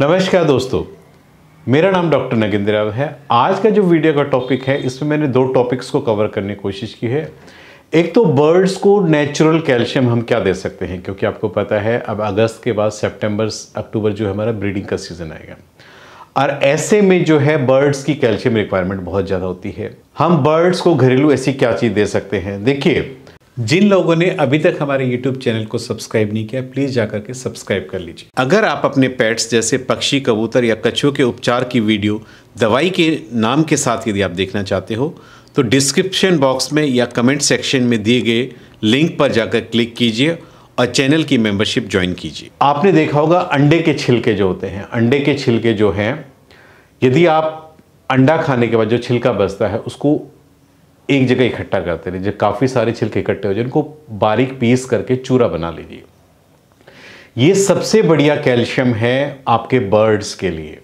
नमस्कार दोस्तों मेरा नाम डॉक्टर नगेंद्र राव है आज का जो वीडियो का टॉपिक है इसमें मैंने दो टॉपिक्स को कवर करने की कोशिश की है एक तो बर्ड्स को नेचुरल कैल्शियम हम क्या दे सकते हैं क्योंकि आपको पता है अब अगस्त के बाद सितंबर अक्टूबर जो है हमारा ब्रीडिंग का सीज़न आएगा और ऐसे में जो है बर्ड्स की कैल्शियम रिक्वायरमेंट बहुत ज़्यादा होती है हम बर्ड्स को घरेलू ऐसी क्या चीज़ दे सकते हैं देखिए जिन लोगों ने अभी तक हमारे YouTube चैनल को सब्सक्राइब नहीं किया प्लीज़ जाकर के सब्सक्राइब कर लीजिए अगर आप अपने पेट्स जैसे पक्षी कबूतर या कछुओं के उपचार की वीडियो दवाई के नाम के साथ यदि आप देखना चाहते हो तो डिस्क्रिप्शन बॉक्स में या कमेंट सेक्शन में दिए गए लिंक पर जाकर क्लिक कीजिए और चैनल की मेंबरशिप ज्वाइन कीजिए आपने देखा होगा अंडे के छिलके जो होते हैं अंडे के छिलके जो हैं यदि आप अंडा खाने के बाद जो छिलका बचता है उसको एक जगह इकट्ठा करते रहिए जब काफ़ी सारे छिलके इकट्ठे हो जाए उनको बारीक पीस करके चूरा बना लीजिए ये सबसे बढ़िया कैल्शियम है आपके बर्ड्स के लिए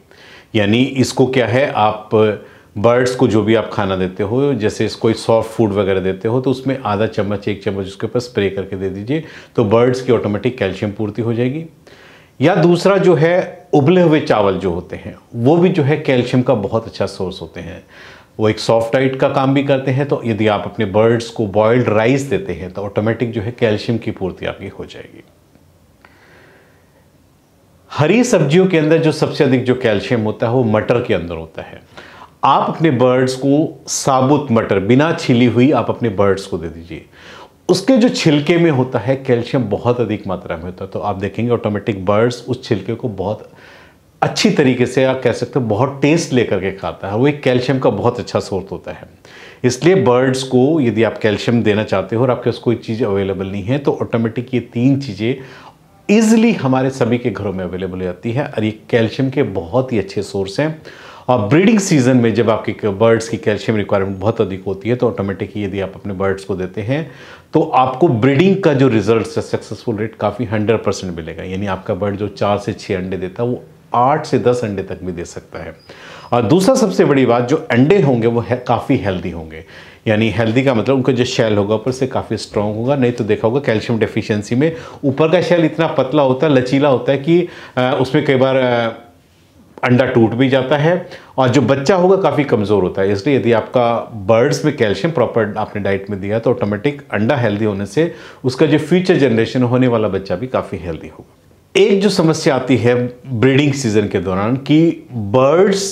यानी इसको क्या है आप बर्ड्स को जो भी आप खाना देते हो जैसे कोई सॉफ्ट फूड वगैरह देते हो तो उसमें आधा चम्मच एक चम्मच उसके ऊपर स्प्रे करके दे दीजिए तो बर्ड्स की ऑटोमेटिक कैल्शियम पूर्ति हो जाएगी या दूसरा जो है उबले हुए चावल जो होते हैं वो भी जो है कैल्शियम का बहुत अच्छा सोर्स होते हैं वो एक सॉफ्ट डाइट का काम भी करते हैं तो यदि आप अपने बर्ड्स को बॉयल्ड राइस देते हैं तो ऑटोमेटिक जो है कैल्शियम की पूर्ति आपकी हो जाएगी हरी सब्जियों के अंदर जो सबसे अधिक जो कैल्शियम होता है वो मटर के अंदर होता है आप अपने बर्ड्स को साबुत मटर बिना छिली हुई आप अपने बर्ड्स को दे दीजिए उसके जो छिलके में होता है कैल्शियम बहुत अधिक मात्रा में होता है तो आप देखेंगे ऑटोमेटिक बर्ड्स उस छिलके को बहुत अच्छी तरीके से आप कह सकते हो बहुत टेस्ट लेकर के खाता है वो एक कैल्शियम का बहुत अच्छा सोर्स होता है इसलिए बर्ड्स को यदि आप कैल्शियम देना चाहते हो और आपके पास कोई चीज़ अवेलेबल नहीं है तो ऑटोमेटिक ये तीन चीज़ें ईजिली हमारे सभी के घरों में अवेलेबल हो जाती है और ये कैल्शियम के बहुत ही अच्छे सोर्स हैं और ब्रीडिंग सीजन में जब आपके बर्ड्स की कैल्शियम रिक्वायरमेंट बहुत अधिक होती है तो ऑटोमेटिकली यदि आप अपने बर्ड्स को देते हैं तो आपको ब्रीडिंग का जो रिजल्ट है सक्सेसफुल रेट काफ़ी हंड्रेड परसेंट मिलेगा यानी आपका बर्ड जो चार से छः अंडे देता है वो आठ से दस अंडे तक भी दे सकता है और दूसरा सबसे बड़ी बात जो अंडे होंगे वो है, काफ़ी हेल्दी होंगे यानी हेल्दी का मतलब उनका जो शेल होगा ऊपर से काफ़ी स्ट्रांग होगा नहीं तो देखा होगा कैल्शियम डेफिशिएंसी में ऊपर का शेल इतना पतला होता है लचीला होता है कि उसमें कई बार अंडा टूट भी जाता है और जो बच्चा होगा काफ़ी कमज़ोर होता है इसलिए यदि आपका बर्ड्स में कैल्शियम प्रॉपर आपने डाइट में दिया तो ऑटोमेटिक अंडा हेल्दी होने से उसका जो फ्यूचर जनरेशन होने वाला बच्चा भी काफ़ी हेल्दी होगा एक जो समस्या आती है ब्रीडिंग सीजन के दौरान कि बर्ड्स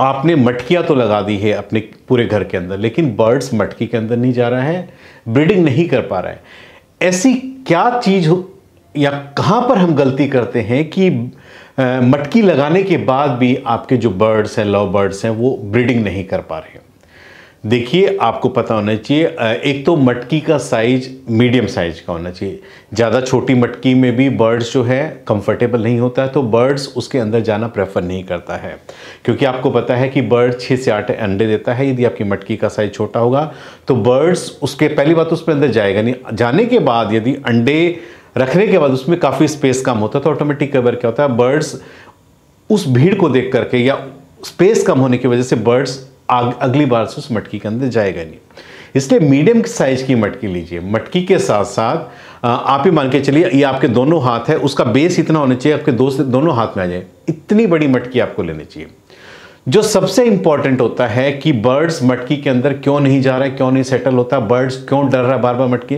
आपने मटकियाँ तो लगा दी है अपने पूरे घर के अंदर लेकिन बर्ड्स मटकी के अंदर नहीं जा रहा है ब्रीडिंग नहीं कर पा रहा है ऐसी क्या चीज़ हो या कहाँ पर हम गलती करते हैं कि मटकी लगाने के बाद भी आपके जो बर्ड्स हैं लव बर्ड्स हैं वो ब्रीडिंग नहीं कर पा रहे हैं देखिए आपको पता होना चाहिए एक तो मटकी का साइज मीडियम साइज का होना चाहिए ज़्यादा छोटी मटकी में भी बर्ड्स जो है कंफर्टेबल नहीं होता है तो बर्ड्स उसके अंदर जाना प्रेफर नहीं करता है क्योंकि आपको पता है कि बर्ड छः से आठ अंडे देता है यदि आपकी मटकी का साइज छोटा होगा तो बर्ड्स उसके पहली बात तो उसमें अंदर जाएगा नहीं जाने के बाद यदि अंडे रखने के बाद उसमें काफ़ी स्पेस कम होता है तो ऑटोमेटिक कवर क्या होता है बर्ड्स उस भीड़ को देख करके या स्पेस कम होने की वजह से बर्ड्स आग, अगली बार से उस मटकी के अंदर जाएगा नहीं इसलिए मीडियम साइज की मटकी लीजिए मटकी के साथ साथ आप ही मान के चलिए ये आपके दोनों हाथ है उसका बेस इतना होना चाहिए आपके दो दोनों हाथ में आ जाए इतनी बड़ी मटकी आपको लेनी चाहिए जो सबसे इंपॉर्टेंट होता है कि बर्ड्स मटकी के अंदर क्यों नहीं जा रहे क्यों नहीं सेटल होता बर्ड्स क्यों डर रहा बार बार मटकी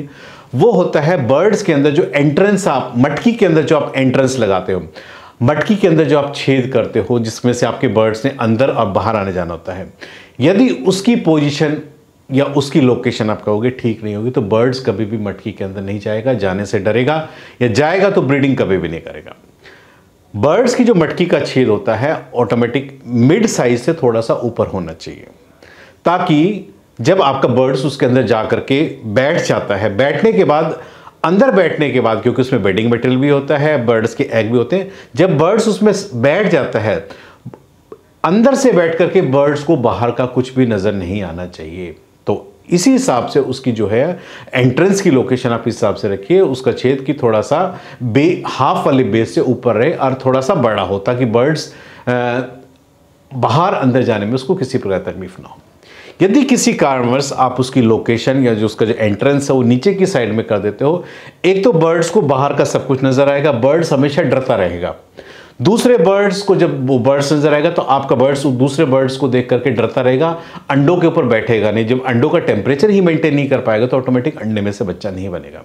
वो होता है बर्ड्स के अंदर जो एंट्रेंस आप मटकी के अंदर जो आप एंट्रेंस लगाते हो मटकी के अंदर जो आप छेद करते हो जिसमें से आपके बर्ड्स ने अंदर और बाहर आने जाना होता है यदि उसकी पोजीशन या उसकी लोकेशन आप कहोगे ठीक नहीं होगी तो बर्ड्स कभी भी मटकी के अंदर नहीं जाएगा जाने से डरेगा या जाएगा तो ब्रीडिंग कभी भी नहीं करेगा बर्ड्स की जो मटकी का छेद होता है ऑटोमेटिक मिड साइज से थोड़ा सा ऊपर होना चाहिए ताकि जब आपका बर्ड्स उसके अंदर जा करके बैठ जाता है बैठने के बाद अंदर बैठने के बाद क्योंकि उसमें बेडिंग मटेरियल भी होता है बर्ड्स के एग भी होते हैं जब बर्ड्स उसमें बैठ जाता है अंदर से बैठ करके बर्ड्स को बाहर का कुछ भी नज़र नहीं आना चाहिए तो इसी हिसाब से उसकी जो है एंट्रेंस की लोकेशन आप इस हिसाब से रखिए उसका छेद की थोड़ा सा बे हाफ वाले बेस से ऊपर रहे और थोड़ा सा बड़ा हो ताकि बर्ड्स बाहर अंदर जाने में उसको किसी प्रकार तकलीफ ना हो यदि किसी कारणवश आप उसकी लोकेशन या जो उसका जो एंट्रेंस है वो नीचे की साइड में कर देते हो एक तो बर्ड्स को बाहर का सब कुछ नज़र आएगा बर्ड्स हमेशा डरता रहेगा दूसरे बर्ड्स को जब वो बर्ड्स नजर आएगा तो आपका बर्ड्स दूसरे बर्ड्स को देख करके डरता रहेगा अंडों के ऊपर बैठेगा नहीं जब अंडों का टेम्परेचर ही मेंटेन नहीं कर पाएगा तो ऑटोमेटिक अंडे में से बच्चा नहीं बनेगा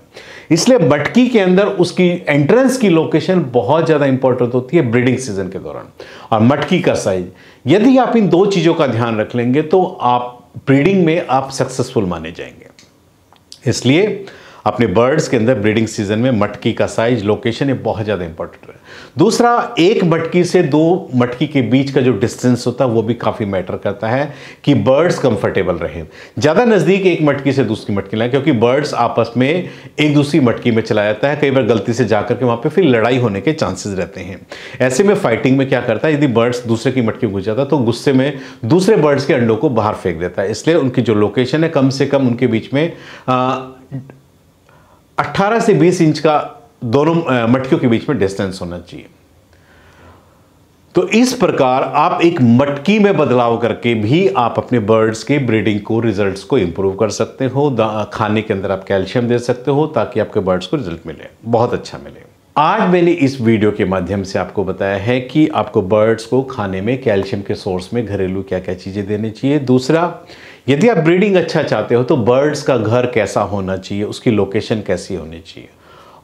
इसलिए मटकी के अंदर उसकी एंट्रेंस की लोकेशन बहुत ज़्यादा इंपॉर्टेंट होती है ब्रीडिंग सीजन के दौरान और मटकी का साइज यदि आप इन दो चीज़ों का ध्यान रख लेंगे तो आप ब्रीडिंग में आप सक्सेसफुल माने जाएंगे इसलिए अपने बर्ड्स के अंदर ब्रीडिंग सीजन में मटकी का साइज लोकेशन ये बहुत ज़्यादा इंपॉर्टेंट है दूसरा एक मटकी से दो मटकी के बीच का जो डिस्टेंस होता है वो भी काफ़ी मैटर करता है कि बर्ड्स कंफर्टेबल रहें ज़्यादा नज़दीक एक मटकी से दूसरी मटकी लाएं क्योंकि बर्ड्स आपस में एक दूसरी मटकी में चला जाता है कई बार गलती से जा करके वहाँ पर फिर लड़ाई होने के चांसेस रहते हैं ऐसे में फाइटिंग में क्या करता है यदि बर्ड्स दूसरे की मटकी घुस जाता है तो गुस्से में दूसरे बर्ड्स के अंडों को बाहर फेंक देता है इसलिए उनकी जो लोकेशन है कम से कम उनके बीच में 18 से 20 इंच का दोनों मटकियों के बीच में डिस्टेंस होना चाहिए तो इस प्रकार आप एक मटकी में बदलाव करके भी आप अपने बर्ड्स के ब्रीडिंग को रिजल्ट्स को इम्प्रूव कर सकते हो खाने के अंदर आप कैल्शियम दे सकते हो ताकि आपके बर्ड्स को रिजल्ट मिले बहुत अच्छा मिले आज मैंने इस वीडियो के माध्यम से आपको बताया है कि आपको बर्ड्स को खाने में कैल्शियम के सोर्स में घरेलू क्या क्या चीज़ें देनी चाहिए दूसरा यदि आप ब्रीडिंग अच्छा चाहते हो तो बर्ड्स का घर कैसा होना चाहिए उसकी लोकेशन कैसी होनी चाहिए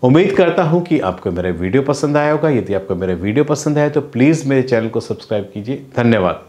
उम्मीद करता हूं कि आपको मेरा वीडियो पसंद आया होगा यदि आपको मेरा वीडियो पसंद आया तो प्लीज़ मेरे चैनल को सब्सक्राइब कीजिए धन्यवाद